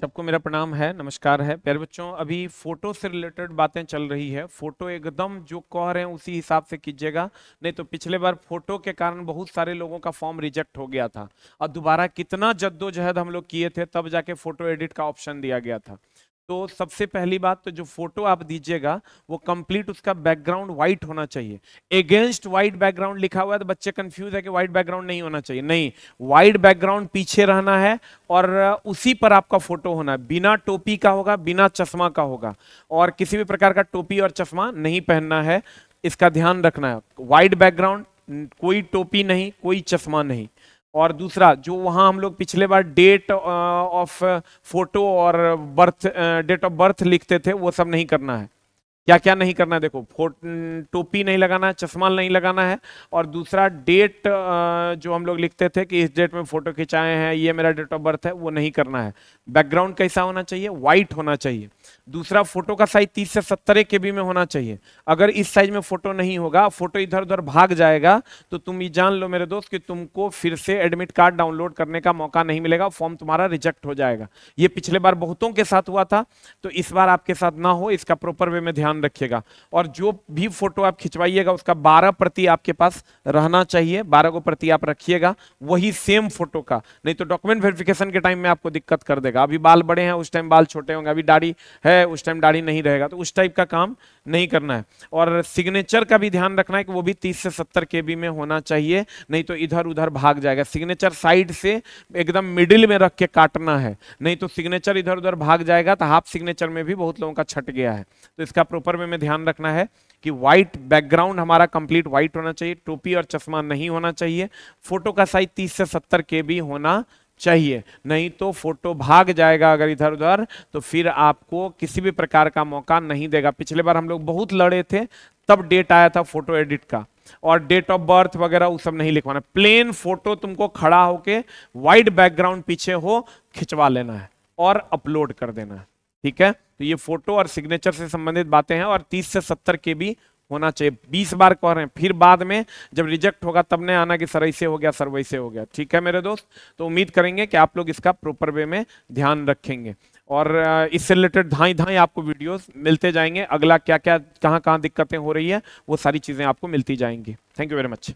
सबको मेरा प्रणाम है नमस्कार है प्यारे बच्चों अभी फोटो से रिलेटेड बातें चल रही है फोटो एकदम जो कह रहे हैं उसी हिसाब से कीजिएगा नहीं तो पिछले बार फोटो के कारण बहुत सारे लोगों का फॉर्म रिजेक्ट हो गया था और दोबारा कितना जद्दोजहद हम लोग किए थे तब जाके फोटो एडिट का ऑप्शन दिया गया था तो सबसे पहली बात तो जो फोटो आप दीजिएगा वो कंप्लीट उसका बैकग्राउंड व्हाइट होना चाहिए अगेंस्ट व्हाइट बैकग्राउंड लिखा हुआ है तो बच्चे कंफ्यूज है कि व्हाइट बैकग्राउंड नहीं होना चाहिए नहीं व्हाइट बैकग्राउंड पीछे रहना है और उसी पर आपका फोटो होना है बिना टोपी का होगा बिना चश्मा का होगा और किसी भी प्रकार का टोपी और चश्मा नहीं पहनना है इसका ध्यान रखना है वाइट बैकग्राउंड कोई टोपी नहीं कोई चश्मा नहीं और दूसरा जो वहाँ हम लोग पिछले बार डेट ऑफ फोटो और बर्थ डेट ऑफ बर्थ लिखते थे वो सब नहीं करना है क्या क्या नहीं करना है देखो फोट टोपी नहीं लगाना है चश्मा नहीं लगाना है और दूसरा डेट जो हम लोग लिखते थे कि इस डेट में फोटो खिंचाए हैं ये मेरा डेट ऑफ बर्थ है वो नहीं करना है बैकग्राउंड कैसा होना चाहिए वाइट होना चाहिए दूसरा फोटो का साइज तीस से सत्तर के बी में होना चाहिए अगर इस साइज में फोटो नहीं होगा फोटो इधर उधर भाग जाएगा तो तुम ये जान लो मेरे दोस्त कि तुमको फिर से एडमिट कार्ड डाउनलोड करने का मौका नहीं मिलेगा फॉर्म तुम्हारा रिजेक्ट हो जाएगा ये पिछले बार बहुतों के साथ हुआ था तो इस बार आपके साथ ना हो इसका प्रॉपर वे में ध्यान ध्यान रखिएगा और जो भी फोटो आप खिंचवाइएगा उसका बारह प्रति आपके पास रहना चाहिए बारह को प्रति आप रखिएगा वही सेम फोटो का नहीं तो डॉक्यूमेंट वेरिफिकेशन के टाइम में आपको दिक्कत कर देगा अभी बाल बड़े हैं उस टाइम बाल छोटे होंगे अभी दाढ़ी है उस टाइम दाढ़ी नहीं रहेगा तो उस टाइप का काम नहीं करना है और सिग्नेचर का भी ध्यान रखना है कि वो भी तीस से सत्तर के में होना चाहिए नहीं तो इधर उधर भाग जाएगा सिग्नेचर साइड से एकदम मिडिल में रख के काटना है नहीं तो सिग्नेचर इधर उधर भाग जाएगा तो हाफ सिग्नेचर में भी बहुत लोगों का छट गया है तो इसका प्रोपर ऊपर में हमें ध्यान रखना है कि व्हाइट बैकग्राउंड हमारा कंप्लीट व्हाइट होना चाहिए टोपी और चश्मा नहीं होना चाहिए फोटो का साइज तीस से सत्तर के भी होना चाहिए नहीं तो फोटो भाग जाएगा अगर इधर उधर तो फिर आपको किसी भी प्रकार का मौका नहीं देगा पिछले बार हम लोग बहुत लड़े थे तब डेट आया था फोटो एडिट का और डेट ऑफ बर्थ वगैरह वो सब नहीं लिखवाना प्लेन फोटो तुमको खड़ा होके वाइड बैकग्राउंड पीछे हो खिंचवा लेना है और अपलोड कर देना है ठीक है तो ये फोटो और सिग्नेचर से संबंधित बातें हैं और 30 से 70 के भी होना चाहिए 20 बार कह रहे हैं फिर बाद में जब रिजेक्ट होगा तब ने आना कि सर ऐसे हो गया सर वैसे हो गया ठीक है मेरे दोस्त तो उम्मीद करेंगे कि आप लोग इसका प्रॉपर वे में ध्यान रखेंगे और इससे रिलेटेड धाई धाई आपको वीडियोस मिलते जाएंगे अगला क्या क्या कहाँ कहाँ दिक्कतें हो रही है वो सारी चीज़ें आपको मिलती जाएंगी थैंक यू वेरी मच